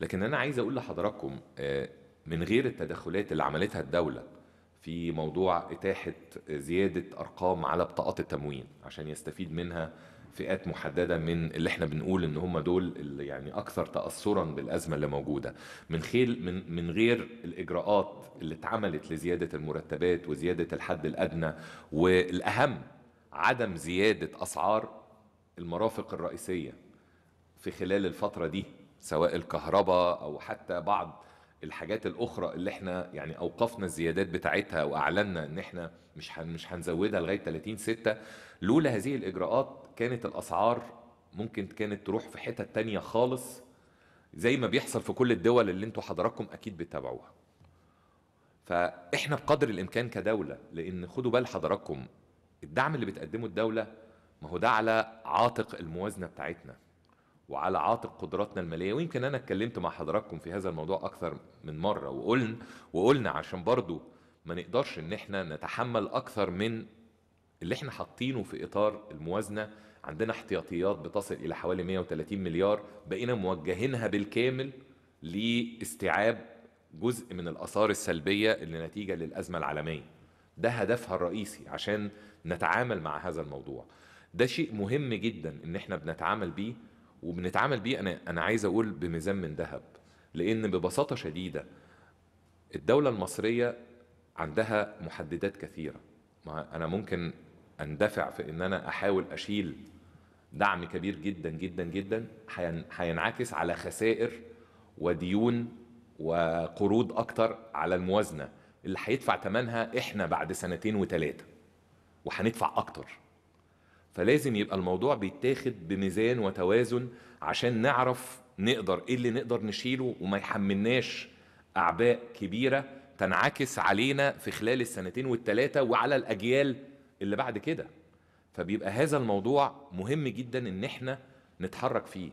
لكن انا عايز اقول لحضراتكم آه، من غير التدخلات اللي عملتها الدوله في موضوع اتاحه زياده ارقام على بطاقات التموين عشان يستفيد منها فئات محدده من اللي احنا بنقول ان هم دول اللي يعني اكثر تاثرا بالازمه اللي موجوده من خيل من من غير الاجراءات اللي اتعملت لزياده المرتبات وزياده الحد الادنى والاهم عدم زياده اسعار المرافق الرئيسيه في خلال الفتره دي سواء الكهرباء او حتى بعض الحاجات الاخرى اللي احنا يعني اوقفنا الزيادات بتاعتها واعلنا ان احنا مش مش هنزودها لغايه 30 6 لولا هذه الاجراءات كانت الاسعار ممكن كانت تروح في حتة تانية خالص زي ما بيحصل في كل الدول اللي انتوا حضراتكم اكيد بتتابعوها فاحنا بقدر الامكان كدوله لان خدوا بال حضراتكم الدعم اللي بتقدمه الدوله ما هو ده على عاتق الموازنه بتاعتنا وعلى عاتق قدراتنا الماليه ويمكن انا اتكلمت مع حضراتكم في هذا الموضوع اكثر من مره وقلنا وقلنا عشان برضو ما نقدرش ان احنا نتحمل اكثر من اللي احنا حاطينه في اطار الموازنه عندنا احتياطيات بتصل الى حوالي 130 مليار بقينا موجهينها بالكامل لاستيعاب جزء من الاثار السلبيه اللي نتيجه للازمه العالميه ده هدفها الرئيسي عشان نتعامل مع هذا الموضوع ده شيء مهم جدا ان احنا بنتعامل بيه وبنتعامل بيه انا انا عايز اقول بميزان من ذهب لان ببساطه شديده الدوله المصريه عندها محددات كثيره ما انا ممكن اندفع في ان انا احاول اشيل دعم كبير جدا جدا جدا هينعكس على خسائر وديون وقروض اكتر على الموازنه اللي هيدفع ثمنها احنا بعد سنتين وثلاثه وهندفع اكتر فلازم يبقى الموضوع بيتاخد بميزان وتوازن عشان نعرف نقدر ايه اللي نقدر نشيله وما يحملناش اعباء كبيره تنعكس علينا في خلال السنتين والثلاثه وعلى الاجيال اللي بعد كده فبيبقى هذا الموضوع مهم جدا ان احنا نتحرك فيه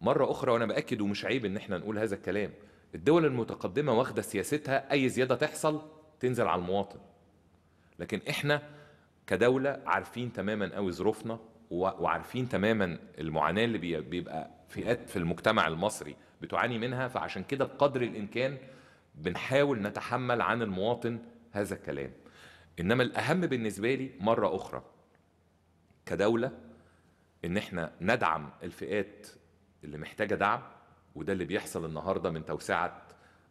مره اخرى وانا باكد ومش عيب ان احنا نقول هذا الكلام الدول المتقدمه واخده سياستها اي زياده تحصل تنزل على المواطن لكن احنا كدوله عارفين تماما قوي ظروفنا وعارفين تماما المعاناه اللي بيبقى فئات في المجتمع المصري بتعاني منها فعشان كده بقدر الامكان بنحاول نتحمل عن المواطن هذا الكلام انما الاهم بالنسبه لي مره اخرى كدوله ان احنا ندعم الفئات اللي محتاجه دعم وده اللي بيحصل النهارده من توسعه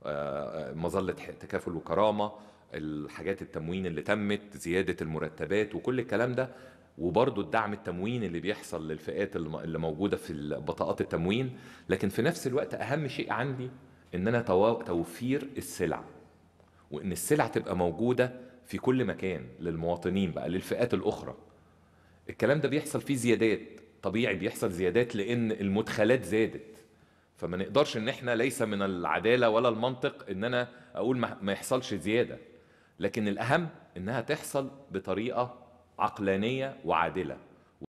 آه، آه، مظله تكافل وكرامه الحاجات التموين اللي تمت زياده المرتبات وكل الكلام ده وبرضه الدعم التموين اللي بيحصل للفئات اللي موجوده في بطاقات التموين لكن في نفس الوقت اهم شيء عندي ان انا توفير السلع وان السلع تبقى موجوده في كل مكان للمواطنين بقى للفئات الاخرى الكلام ده بيحصل فيه زيادات طبيعي بيحصل زيادات لان المدخلات زادت فما نقدرش ان احنا ليس من العداله ولا المنطق ان انا اقول ما يحصلش زياده لكن الأهم إنها تحصل بطريقة عقلانية وعادلة